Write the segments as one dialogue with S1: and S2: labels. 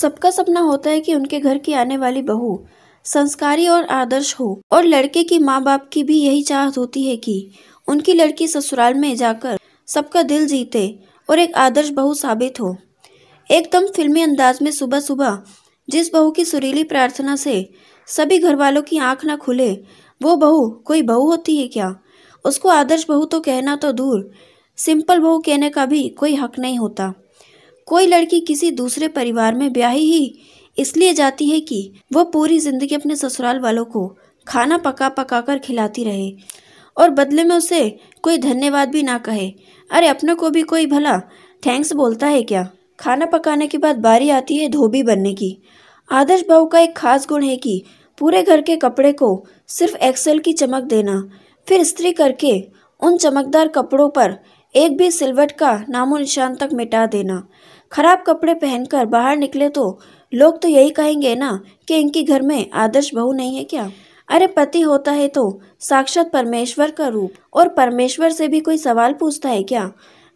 S1: सबका सपना होता है कि उनके घर की आने वाली बहू संस्कारी और आदर्श हो और लड़के की माँ बाप की भी यही चाहत होती है कि उनकी लड़की ससुराल में जाकर सबका दिल जीते और एक आदर्श बहू साबित हो एकदम फिल्मी अंदाज में सुबह सुबह जिस बहू की सुरीली प्रार्थना से सभी घर वालों की आंख ना खुले वो बहू कोई बहू होती है क्या उसको आदर्श बहू तो कहना तो दूर सिंपल बहू कहने का भी कोई हक नहीं होता कोई लड़की किसी दूसरे परिवार में ब्याही ही इसलिए जाती है कि वो पूरी ज़िंदगी अपने ससुराल वालों को खाना पका पका कर खिलाती रहे और बदले में उसे कोई धन्यवाद भी ना कहे अरे अपने को भी कोई भला थैंक्स बोलता है क्या खाना पकाने के बाद बारी आती है धोबी बनने की आदर्श बहू का एक खास गुण है कि पूरे घर के कपड़े को सिर्फ एक्सेल की चमक देना फिर स्त्री करके उन चमकदार कपड़ों पर एक भी सिलवट का नामो निशान तक मिटा देना खराब कपड़े पहनकर बाहर निकले तो लोग तो यही कहेंगे ना कि इनकी घर में आदर्श बहू नहीं है क्या अरे पति होता है तो साक्षात परमेश्वर का रूप और परमेश्वर से भी कोई सवाल पूछता है क्या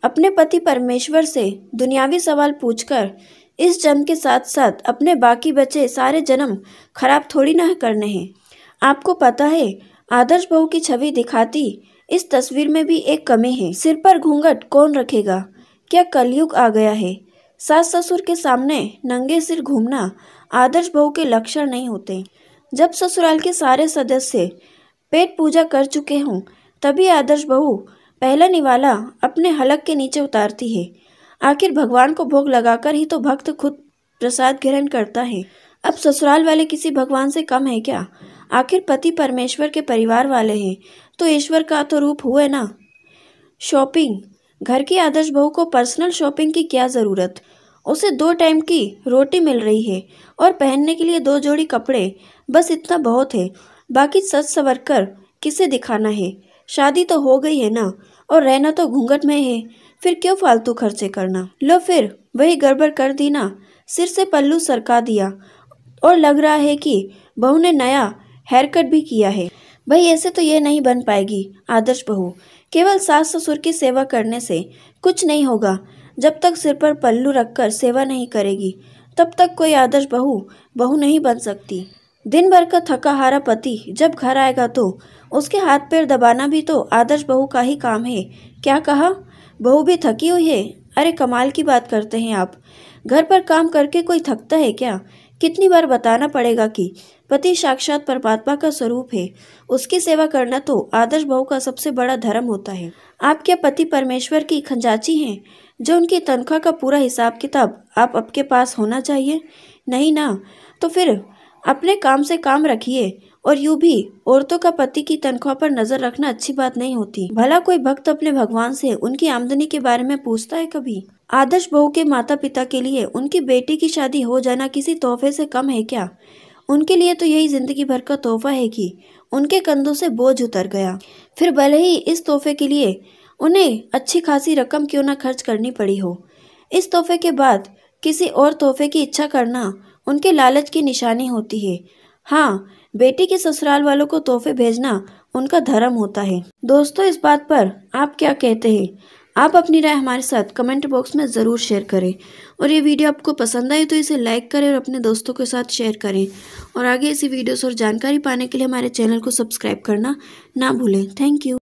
S1: अपने पति परमेश्वर से दुनियावी सवाल पूछकर इस जन्म के साथ साथ अपने बाकी बचे सारे जन्म खराब थोड़ी ना करने हैं आपको पता है आदर्श बहू की छवि दिखाती इस तस्वीर में भी एक कमी है सिर पर घूंघट कौन रखेगा क्या कलयुग आ गया है सास ससुर के सामने नंगे सिर घूमना आदर्श बहू के लक्षण नहीं होते जब ससुराल के सारे सदस्य पेट पूजा कर चुके हों तभी आदर्श बहू पहला निवाला अपने हलक के नीचे उतारती है आखिर भगवान को भोग लगाकर ही तो भक्त खुद प्रसाद ग्रहण करता है अब ससुराल वाले किसी भगवान से कम है क्या आखिर पति परमेश्वर के परिवार वाले हैं तो ईश्वर का तो रूप हुए ना शॉपिंग घर की आदर्श बहू को पर्सनल शॉपिंग की क्या ज़रूरत उसे दो टाइम की रोटी मिल रही है और पहनने के लिए दो जोड़ी कपड़े बस इतना बहुत है बाकी सच सवर कर किसे दिखाना है शादी तो हो गई है ना और रहना तो घूंघट में है फिर क्यों फालतू खर्चे करना लो फिर वही गड़बड़ कर दी ना सिर से पल्लू सरका दिया और लग रहा है कि बहू ने नया हेयर कट भी किया है भाई ऐसे तो ये नहीं बन पाएगी आदर्श बहू केवल सास ससुर की सेवा करने से कुछ नहीं होगा जब तक सिर पर पल्लू रखकर सेवा नहीं करेगी तब तक कोई आदर्श बहू बहू नहीं बन सकती दिन भर का थका हारा पति जब घर आएगा तो उसके हाथ पैर दबाना भी तो आदर्श बहू का ही काम है क्या कहा बहू भी थकी हुई है अरे कमाल की बात करते हैं आप घर पर काम करके कोई थकता है क्या कितनी बार बताना पड़ेगा कि पति साक्षात परमात्मा का स्वरूप है उसकी सेवा करना तो आदर्श बहु का सबसे बड़ा धर्म होता है आपके पति परमेश्वर की खंजाची हैं जो उनकी तनख्वाह का पूरा हिसाब किताब आप आपके पास होना चाहिए नहीं ना तो फिर अपने काम से काम रखिए और यू भी औरतों का पति की तनख्वाह पर नजर रखना अच्छी बात नहीं होती भला कोई भक्त अपने भगवान से उनकी आमदनी के बारे में पूछता है कभी आदर्श बहू के माता पिता के लिए उनकी बेटी की शादी हो जाना किसी तोहफे से कम है क्या उनके लिए तो यही जिंदगी भर का तोहफा है कि उनके कंधों से बोझ उतर गया फिर भले ही इस तोहफे के लिए उन्हें अच्छी खासी रकम क्यों ना खर्च करनी पड़ी हो इस तोहफे के बाद किसी और तोहफे की इच्छा करना उनके लालच की निशानी होती है हाँ बेटी के ससुराल वालों को तोहफे भेजना उनका धर्म होता है दोस्तों इस बात पर आप क्या कहते हैं आप अपनी राय हमारे साथ कमेंट बॉक्स में ज़रूर शेयर करें और ये वीडियो आपको पसंद आए तो इसे लाइक करें और अपने दोस्तों के साथ शेयर करें और आगे ऐसी वीडियोस और जानकारी पाने के लिए हमारे चैनल को सब्सक्राइब करना ना भूलें थैंक यू